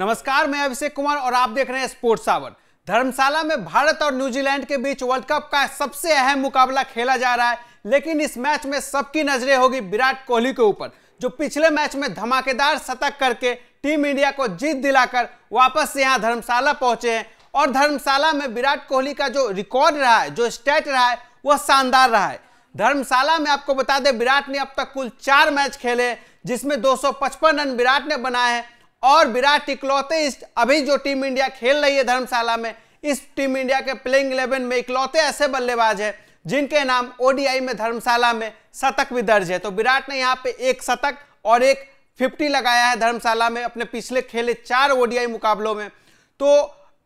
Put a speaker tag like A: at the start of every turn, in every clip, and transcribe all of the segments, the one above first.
A: नमस्कार मैं अभिषेक कुमार और आप देख रहे हैं स्पोर्ट्स आवर धर्मशाला में भारत और न्यूजीलैंड के बीच वर्ल्ड कप का सबसे अहम मुकाबला खेला जा रहा है लेकिन इस मैच में सबकी नजरें होगी विराट कोहली के ऊपर जो पिछले मैच में धमाकेदार शतक करके टीम इंडिया को जीत दिलाकर वापस से यहाँ धर्मशाला पहुंचे हैं और धर्मशाला में विराट कोहली का जो रिकॉर्ड रहा है जो स्टैट रहा है वह शानदार रहा है धर्मशाला में आपको बता दें विराट ने अब तक कुल चार मैच खेले जिसमें 255 रन विराट ने बनाए हैं और विराट इकलौते इस अभी जो टीम इंडिया खेल रही है धर्मशाला में इस टीम इंडिया के प्लेइंग इलेवन में इकलौते ऐसे बल्लेबाज है जिनके नाम ओडीआई में धर्मशाला में शतक भी दर्ज है तो विराट ने यहाँ पे एक शतक और एक फिफ्टी लगाया है धर्मशाला में अपने पिछले खेले चार ओडीआई मुकाबलों में तो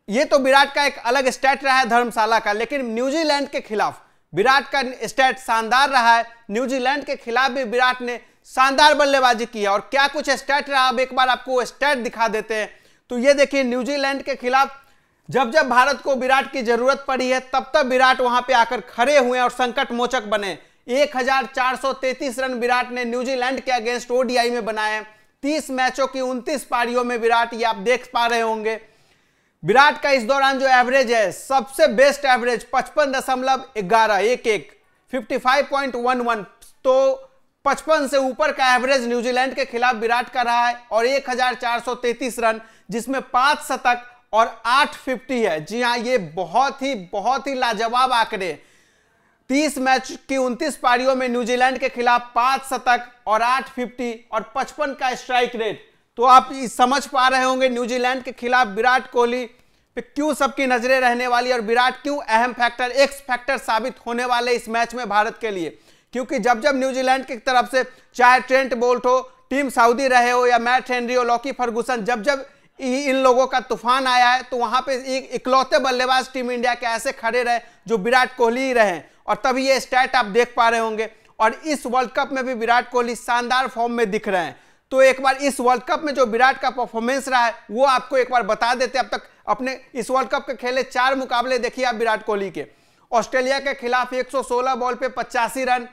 A: ये तो विराट का एक अलग स्टैट रहा है धर्मशाला का लेकिन न्यूजीलैंड के खिलाफ विराट का स्टैट शानदार रहा है न्यूजीलैंड के खिलाफ भी विराट ने शानदार बल्लेबाजी की है और क्या कुछ स्टैट रहा अब एक बार आपको स्टैट दिखा देते हैं तो ये देखिए न्यूजीलैंड के खिलाफ जब जब भारत को विराट की जरूरत पड़ी है तब तब विराट वहां पे आकर खड़े हुए और संकट मोचक बने 1433 रन विराट ने न्यूजीलैंड के अगेंस्ट ओडीआई में बनाए 30 मैचों की 29 पारियों में विराट ये आप देख पा रहे होंगे विराट का इस दौरान जो एवरेज है सबसे बेस्ट एवरेज पचपन दशमलव ग्यारह एक एक fifty five point one one तो पचपन से ऊपर का एवरेज न्यूजीलैंड के खिलाफ विराट का रहा है और 1433 रन जिसमें पांच शतक और आठ फिफ्टी है जी हाँ ये बहुत ही बहुत ही लाजवाब आंकड़े 30 मैच की 29 पारियों में न्यूजीलैंड के खिलाफ पांच शतक और आठ फिफ्टी और 55 का स्ट्राइक रेट तो आप समझ पा रहे होंगे न्यूजीलैंड के खिलाफ विराट कोहली पे क्यों सबकी नजरें रहने वाली और विराट क्यों अहम फैक्टर एक्स फैक्टर साबित होने वाले इस मैच में भारत के लिए क्योंकि जब जब न्यूजीलैंड की तरफ से चाहे ट्रेंट बोल्ट हो टीम सऊदी रहे हो या मैट हेनरी हो लॉकी फर्गूसन जब जब इन लोगों का तूफान आया है तो वहां पे एक इकलौते बल्लेबाज टीम इंडिया के ऐसे खड़े रहे जो विराट कोहली ही रहे और तभी ये स्टैट आप देख पा रहे होंगे और इस वर्ल्ड कप में भी विराट कोहली शानदार फॉर्म में दिख रहे हैं तो एक बार इस वर्ल्ड कप में जो विराट का परफॉर्मेंस रहा है वो आपको एक बार बता देते अब तक अपने इस वर्ल्ड कप के खेले चार मुकाबले देखिए आप विराट कोहली के ऑस्ट्रेलिया के खिलाफ 116 बॉल पे पचासी रन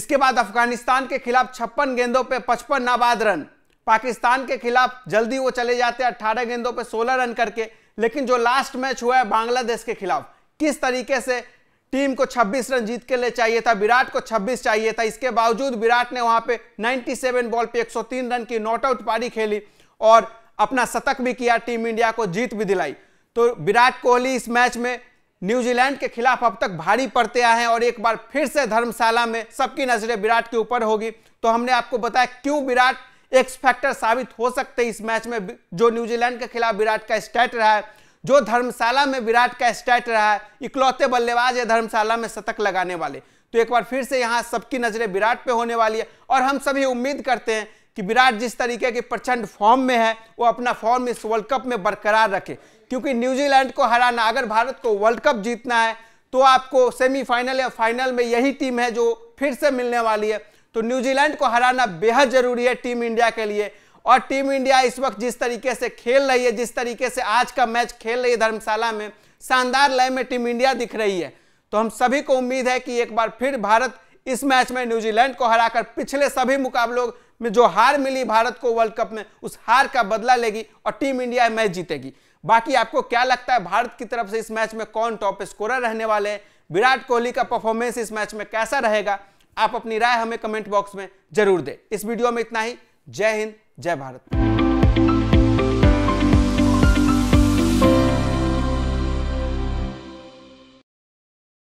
A: इसके बाद अफगानिस्तान के खिलाफ छप्पन गेंदों पे पचपन नाबाद रन पाकिस्तान के खिलाफ जल्दी वो चले जाते हैं अट्ठारह गेंदों पे सोलह रन करके लेकिन जो लास्ट मैच हुआ है बांग्लादेश के खिलाफ किस तरीके से टीम को 26 रन जीत के लिए चाहिए था विराट को 26 चाहिए था इसके बावजूद विराट ने वहां पे 97 बॉल पे 103 रन की नॉट आउट पारी खेली और अपना शतक भी किया टीम इंडिया को जीत भी दिलाई तो विराट कोहली इस मैच में न्यूजीलैंड के खिलाफ अब तक भारी पड़ते आए हैं और एक बार फिर से धर्मशाला में सबकी नजरें विराट के ऊपर होगी तो हमने आपको बताया क्यों विराट एक्स फैक्टर साबित हो सकते इस मैच में जो न्यूजीलैंड के खिलाफ विराट का स्टैट रहा है जो धर्मशाला में विराट का स्टैट रहा है इकलौते बल्लेबाज है धर्मशाला में शतक लगाने वाले तो एक बार फिर से यहाँ सबकी नज़रें विराट पे होने वाली है और हम सभी उम्मीद करते हैं कि विराट जिस तरीके के प्रचंड फॉर्म में है वो अपना फॉर्म इस वर्ल्ड कप में बरकरार रखे क्योंकि न्यूजीलैंड को हराना अगर भारत को वर्ल्ड कप जीतना है तो आपको सेमीफाइनल या फाइनल में यही टीम है जो फिर से मिलने वाली है तो न्यूजीलैंड को हराना बेहद जरूरी है टीम इंडिया के लिए और टीम इंडिया इस वक्त जिस तरीके से खेल रही है जिस तरीके से आज का मैच खेल रही है धर्मशाला में शानदार लय में टीम इंडिया दिख रही है तो हम सभी को उम्मीद है कि एक बार फिर भारत इस मैच में न्यूजीलैंड को हराकर पिछले सभी मुकाबलों में जो हार मिली भारत को वर्ल्ड कप में उस हार का बदला लेगी और टीम इंडिया मैच जीतेगी बाकी आपको क्या लगता है भारत की तरफ से इस मैच में कौन टॉप स्कोरर रहने वाले हैं विराट कोहली का परफॉर्मेंस इस मैच में कैसा रहेगा आप अपनी राय हमें कमेंट बॉक्स में जरूर दें इस वीडियो में इतना ही जय हिंद जय भारत